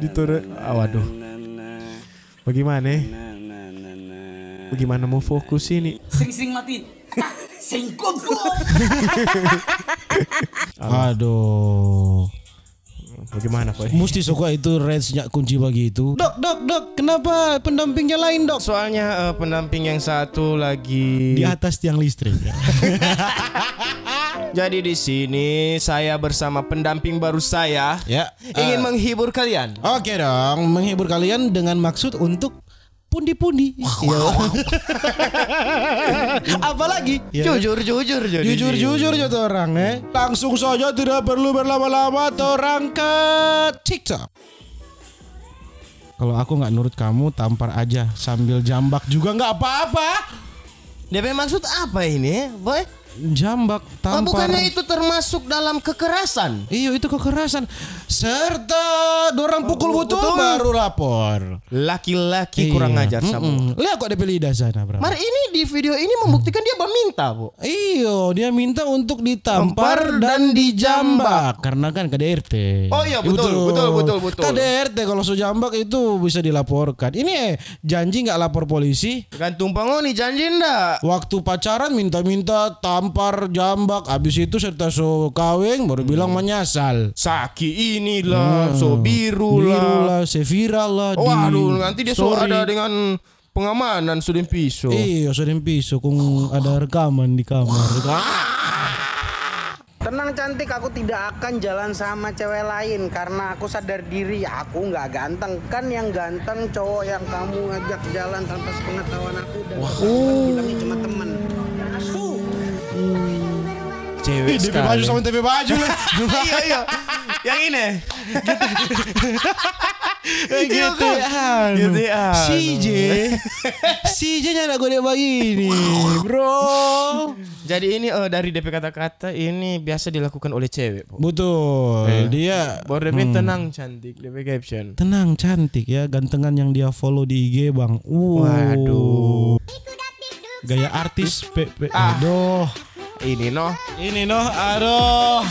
Diturun. Ah, waduh. Bagaimana? Bagaimana mau fokus ini? Sing-sing mati. Singkut Aduh. Bagaimana kok? Mesti suka itu range kunci bagi itu. Dok, dok, dok, kenapa pendampingnya lain, Dok? Soalnya uh, pendamping yang satu lagi di atas tiang listrik. Jadi di sini saya bersama pendamping baru saya ya, uh, ingin eh, menghibur kalian. Oke okay dong, menghibur kalian dengan maksud untuk pundi-pundi. Apalagi ya. jujur-jujur jadi. Jujur-jujur jadi orang ya. Eh. Langsung saja tidak perlu berlama-lama orang ke TikTok. Kalau aku nggak nurut kamu tampar aja sambil jambak juga nggak apa-apa. Dia maksud apa ini, boy? jambak tampar. Oh, bukannya itu termasuk dalam kekerasan? Iya, itu kekerasan. Serta dorang oh, pukul butuh baru lapor. Laki-laki iya. kurang ajar sama. Mm -mm. Lihat kok dia lidah sana, Bro. Mar ini di video ini membuktikan dia meminta, Bu. Iyo dia minta untuk ditampar Tampar dan, dan dijambak karena kan KDRT. Oh iya, betul, betul, betul, betul, betul. betul. KDRT kalau jambak itu bisa dilaporkan. Ini eh, janji nggak lapor polisi? Gantung pangoni janji ndak? Waktu pacaran minta-minta tampar tampar jambak habis itu serta so kaweng baru bilang menyasal Saki inilah hmm. so biru lah so viral lah aduh nanti dia story. so ada dengan pengamanan sudin pisau iya sudin pisau kung ada rekaman di kamar kan? Tenang cantik, aku tidak akan jalan sama cewek lain karena aku sadar diri aku nggak ganteng. Kan yang ganteng cowok yang kamu ngajak jalan tanpa sepengetahuan aku dan wow. bilangnya cuma teman. Cewek Ih, DP sekali. baju sama TV baju iya iya. Yang ini. Iya, gitu. gitu. ya. CJ. CJ nyana gue dia begini, bro. Jadi ini uh, dari DP kata-kata ini biasa dilakukan oleh cewek. Bro. Betul. Eh. Dia baru DP hmm. tenang cantik DP caption. Tenang cantik ya gantengan yang dia follow di IG, Bang. Uh. Waduh. Gaya artis pe, pe ah. Aduh ini noh. Ini noh, aduh.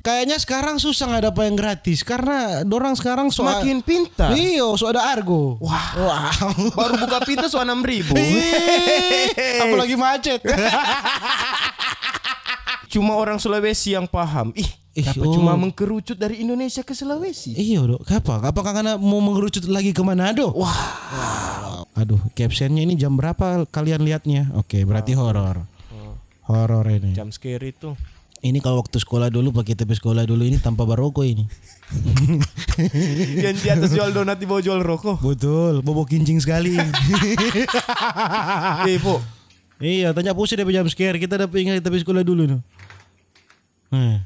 Kayaknya sekarang susah nggak ada apa yang gratis karena dorang sekarang soal makin pintar. Iyo so ada argo. Wah. Wow. Baru buka pintu so enam ribu. Apalagi macet. cuma orang Sulawesi yang paham. Ih, Ih, Kenapa oh. cuma mengkerucut dari Indonesia ke Sulawesi? Iyo dok, kenapa? Apa karena mau mengerucut lagi ke Manado? Wah. Wow. Aduh, captionnya ini jam berapa kalian lihatnya? Oke, berarti wow. horor. Horor ini. Jam scare itu. Ini kalau waktu sekolah dulu pakai tepi sekolah dulu ini tanpa baroko ini. Yang di atas jual donat di bawah jual rokok. Betul, bobo kincing sekali. Iya, Bu. Iya, tanya pusing dari jam scare. Kita dapat ingat tepi sekolah dulu. nih. Eh. Hmm.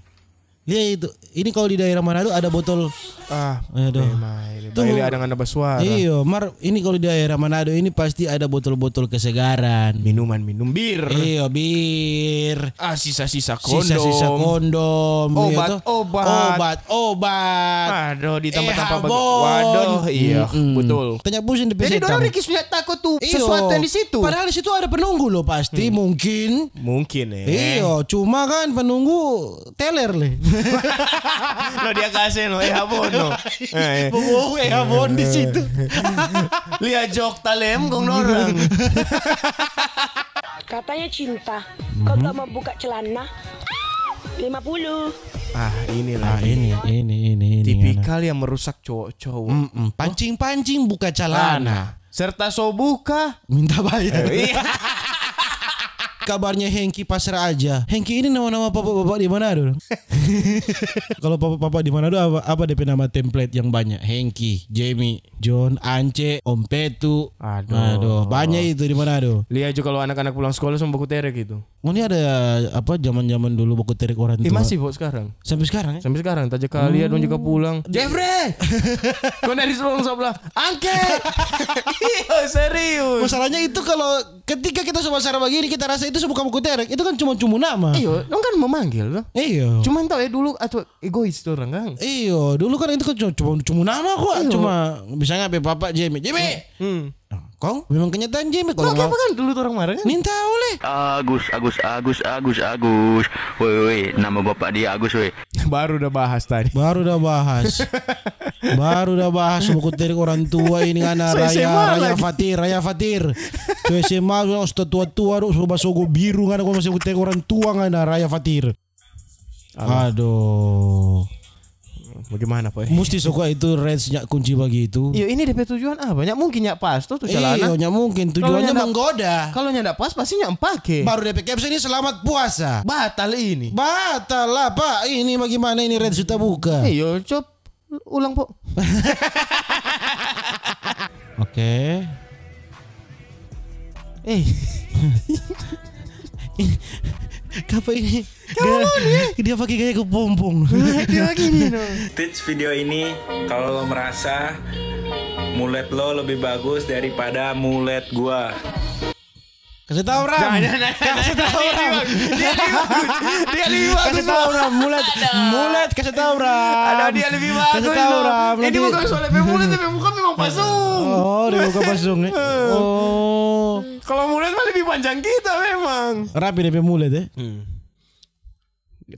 Iya itu. Ini kalau di daerah Manado ada botol ah, aduh. Tuh, ini ada nggak suara. Iya, Mar, ini kalau di daerah Manado ini pasti ada botol-botol kesegaran. Minuman minum bir. Iya, bir. Ah, sisa-sisa kondom. Sisa-sisa kondom. Obat, iyo, obat. Obat, obat. Aduh, ditambah-tambah. Eh, Waduh, iya, mm hmm betul. Tanya pusing di Jadi dorong Ricky sudah takut tuh iyo, sesuatu yang di situ. Padahal di situ ada penunggu loh pasti, hmm. mungkin. Mungkin ya. Iya, cuma kan penunggu teler leh. lo dia kasih lo ya eh abon lo Bohong eh abon ya di situ. Lihat jok talem gong orang. Katanya cinta. Kau tak mau buka celana? 50. Ah, ah ini lah. Ah, ini, ini, ini, ini. Tipikal yang merusak cowok-cowok. Pancing-pancing buka celana. Serta sobuka minta bayar. Eh, iya kabarnya Hengki pasrah aja. Hengki ini nama-nama bapak-bapak di mana Manado. Kalau bapak-bapak di Manado apa, apa DP nama template yang banyak? Hengki, Jamie, John, Ance, Om Petu. Aduh. Aduh, banyak itu di mana Manado. Lihat juga kalau anak-anak pulang sekolah sama buku terek gitu. Oh, ini ada apa zaman-zaman dulu buku terek orang tua. Eh, masih buat sekarang. Sampai sekarang ya? Sampai sekarang tajak kali hmm. juga pulang. Jeffrey. Kau dari sebelah Angke. Iya, serius. Masalahnya itu kalau ketika kita sama-sama begini kita rasa itu sebuah buku terek itu kan cuma cuma nama iyo kan kan memanggil iyo Cuma tau ya eh, dulu atau egois tuh orang kan iyo dulu kan itu kan cuma cuma nama kok iya. cuma bisa ngapain bapak Jamie Jamie hmm. Kong, memang kenyataan Jamet. Kok kenapa kan dulu orang marah kan? Minta oleh. Agus, Agus, Agus, Agus, Agus. Woi, woi, nama bapak dia Agus, woi. Baru udah bahas tadi. Baru udah bahas. Baru udah bahas buku dari orang tua ini kan raya raya Fatir, raya Fatir. Tuh SMA sudah tua-tua harus sudah sogo biru kan aku masih buku orang tua kan raya Fatir. Aduh. Bagaimana Pak? Mesti suka itu range nyak kunci bagi itu. Iya ini DP tujuan ah banyak mungkin nyak pas tuh tuh celana. Iya mungkin tujuannya kalo menggoda. Kalau nyak pas pasti nyak pakai. Baru DP caption ini selamat puasa. Batal ini. Batal lah Pak. Ini bagaimana ini range sudah buka? Iya cop ulang Pak. Oke. Okay. Eh. Kenapa ini? Kenapa eh? dia, dia pakai gaya kepompong. Nah, dia lagi ini. Tips video ini kalau lo merasa mulet lo lebih bagus daripada mulet gua. Kasih tahu Ram. kasih tahu Ram. Dia lebih bagus. Kasih tahu Ram. Mulat, mulat kasih tahu Ram. Ada dia lebih bagus. Kasih tahu Ram. Eh, ini bukan soalnya lebih tapi muka memang pasung. Oh, dia muka pasung nih. Eh. Oh. Kalau mulet mah lebih panjang kita memang. Rapi lebih mulet deh. Hmm.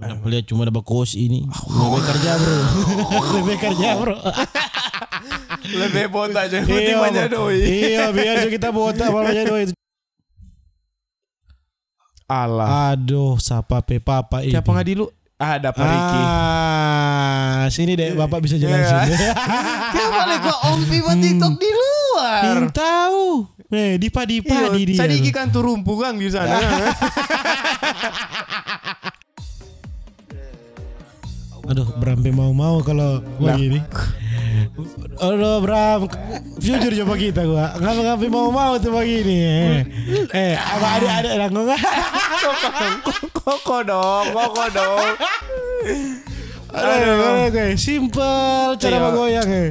Anak cuma ada bekos ini. Lebih kerja bro. Lebih kerja bro. Lebih botak aja. Iya, iya, biar kita botak. aja itu. Allah. Aduh, siapa Pe Papa ini? Siapa ngadi ada Pak ah, Riki. Ah, sini deh iya. Bapak bisa jalan jelasin. Iya. Siapa lihat gua Om buat hmm. TikTok di luar. Ingin tahu. Eh, di iya, dia. Tadi kan turun pugang di sana. Aduh, berampe mau-mau kalau begini. Aduh Bram Jujur coba ya kita gua Ngapa ngapa mau mau tuh begini, Eh apa ada ada langgung kok dong Koko dong Aduh, aduh, gue simple cara iya. menggoyang ya. Eh.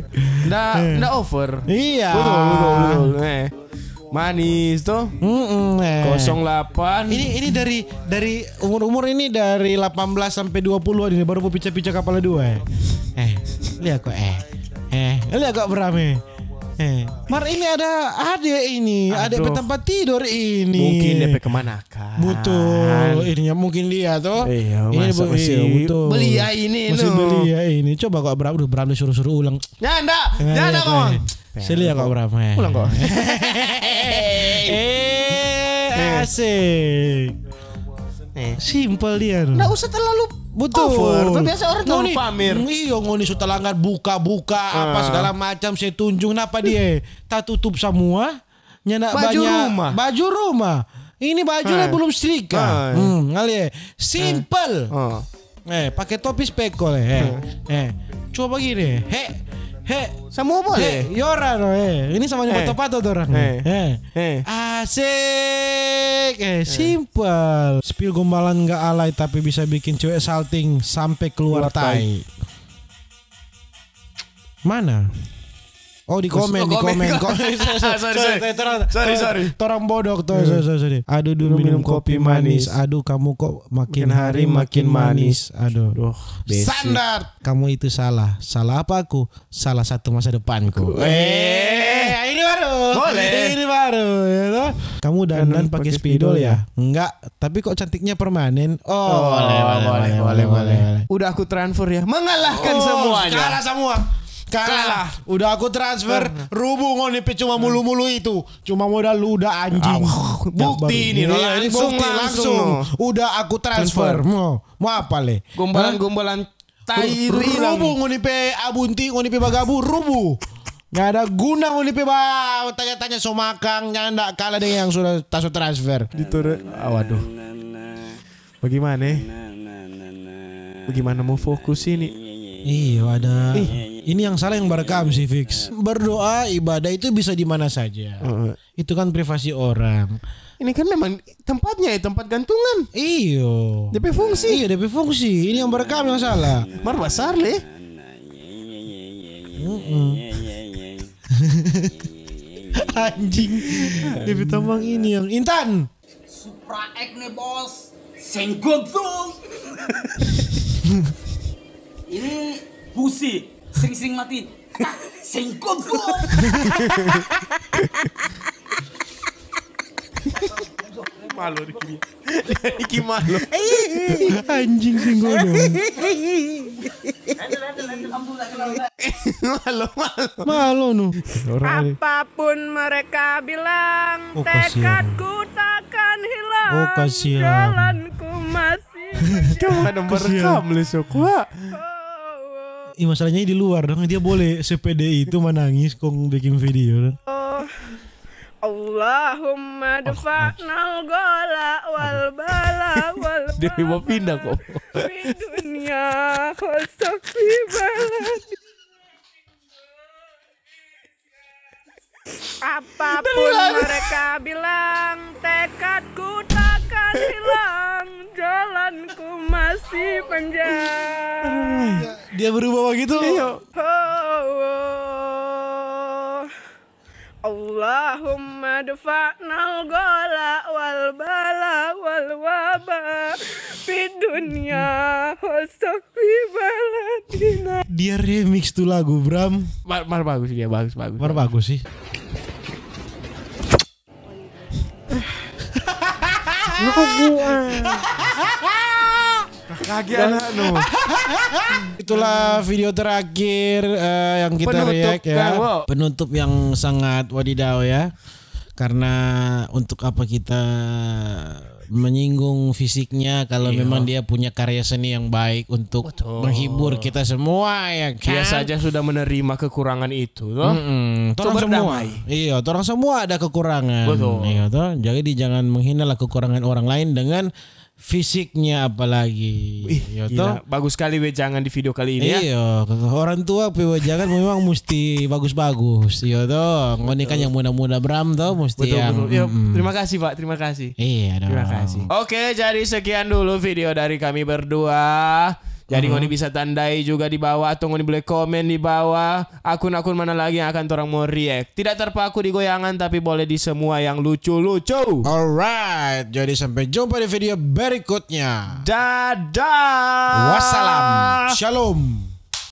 Nggak, eh. nggak over. Iya. Betul, betul, betul. Eh, manis tuh. Mm -mm, eh. Ini ini dari dari umur-umur ini dari 18 sampai 20 an ini baru mau pecah-pecah kepala dua. Eh, lihat kok eh. Ini agak berame. Eh, Mar ini ada adik ini, ada tempat tidur ini. Mungkin dia kemana kan? Butuh ininya mungkin dia tuh. Iya, ini masa masih iya, iya. butuh. Beli ya ini Masih no. beli ya ini. Coba kok berapa udah berapa suruh-suruh ulang. Nyanda, nyanda eh, kok. Sili ya kok berapa? Ulang kok. eh, asik. Simpel eh. Simple dia. Enggak usah terlalu Betul. Over. Tapi biasa orang tuh pamer. Iya ngoni sutelangan buka-buka uh. apa ah. segala macam saya tunjung napa dia tak tutup semua. Nyana baju banyak, rumah. Baju rumah. Ini bajunya eh. belum setrika. Ah, iya. Hmm, ngali ya. Simple. Eh. Oh. eh, pakai topi spekol ya, eh. Hmm. Eh, coba gini. Heh, He, semua boleh. He, yora ya no, he. Ini sama nyebut topato tuh orang. He. He. he. Asik. Eh, simple. Spill gombalan gak alay tapi bisa bikin cewek salting sampai keluar, keluar tai. Mana? Oh di komen, di komen, Sorry, sorry, sorry, sorry. Torang bodoh tuh, sorry, sorry. Aduh, dulu minum kopi manis. Aduh, kamu kok makin hari makin manis. Aduh, Duh, standar. Kamu itu salah. Salah apa aku? Salah satu masa depanku. Eh, eh ini baru. Boleh. Ini baru. Ya, kamu dandan kan pakai spidol ya? ya? Enggak. Tapi kok cantiknya permanen? Oh, oh boleh, boleh, boleh, boleh, Udah aku transfer ya. Mengalahkan oh, semuanya. Kalah semua kalah. Udah aku transfer, rubuh ngone cuma mulu-mulu itu. Cuma modal lu udah anjing. bukti ini iya, no, langsung, langsung. Udah aku transfer. Mau, apa le? Gombalan-gombalan tai rubuh ngoni pe abunti ngoni pe bagabu rubuh. Gak ada guna pe ba Tanya-tanya somakang Nyanda kalah dengan yang sudah taso transfer Gitu awaduh, Waduh Bagaimana Bagaimana mau fokus ini Iya ada. Ini yang salah yang barakam sih fix. Berdoa ibadah itu bisa di mana saja. Uh. Itu kan privasi orang. Ini kan memang tempatnya ya tempat gantungan. Iyo. DP fungsi. Iyo DP fungsi. Ini yang barakam yang salah. Mar besar leh. Anjing. DP tambang ini yang Intan. Supra Ek nih bos. Senggodzong. ini busi sering-sering mati ah, singkut bu malu Riki Riki malu anjing singgung malu malu malu nu apapun mereka bilang oh, tekadku takkan hilang oh, jalanku masih Kan kamu ada merekam lesok Wah Ih, masalahnya di luar dong dia boleh CPD itu menangis kong bikin video kan. Allahumma oh, dufa'nal gola wal bala wal Dia mau pindah kok. Di dunia khosofi baladi. Apapun mereka bilang tekadku takkan hilang jalanku masih panjang. Dia berubah begitu. Iya. Oh, oh. Allahumma dafa'nal gola wal bala wal waba fi dunya fi baladina. Dia remix tuh lagu Bram. Mar, mar bagus dia ya, bagus bagus. Mar bagus sih. gua. Itulah video terakhir uh, yang kita penutup react ya. Kan, wow. Penutup yang sangat wadidaw ya. Karena untuk apa kita menyinggung fisiknya kalau iya. memang dia punya karya seni yang baik untuk Betul. menghibur kita semua ya kan. Dia saja sudah menerima kekurangan itu loh. Mm hmm Torang semua. Iya, orang semua ada kekurangan. Betul. Iya, toh. Jadi jangan menghina kekurangan orang lain dengan fisiknya apalagi. Ih, ya Bagus sekali wejangan di video kali ini iya, ya. Iya, orang tua wejangan memang mesti bagus-bagus. Iya toh, kan yang muda-muda Bram toh mesti betul, yang. Betul. Ya, mm, terima kasih Pak, terima kasih. Iya dong. Terima kasih. Oke, jadi sekian dulu video dari kami berdua. Jadi mm -hmm. bisa tandai juga di bawah atau ngoni boleh komen di bawah akun-akun mana lagi yang akan orang mau react. Tidak terpaku di goyangan tapi boleh di semua yang lucu-lucu. Alright, jadi sampai jumpa di video berikutnya. Dadah. Wassalam. Shalom.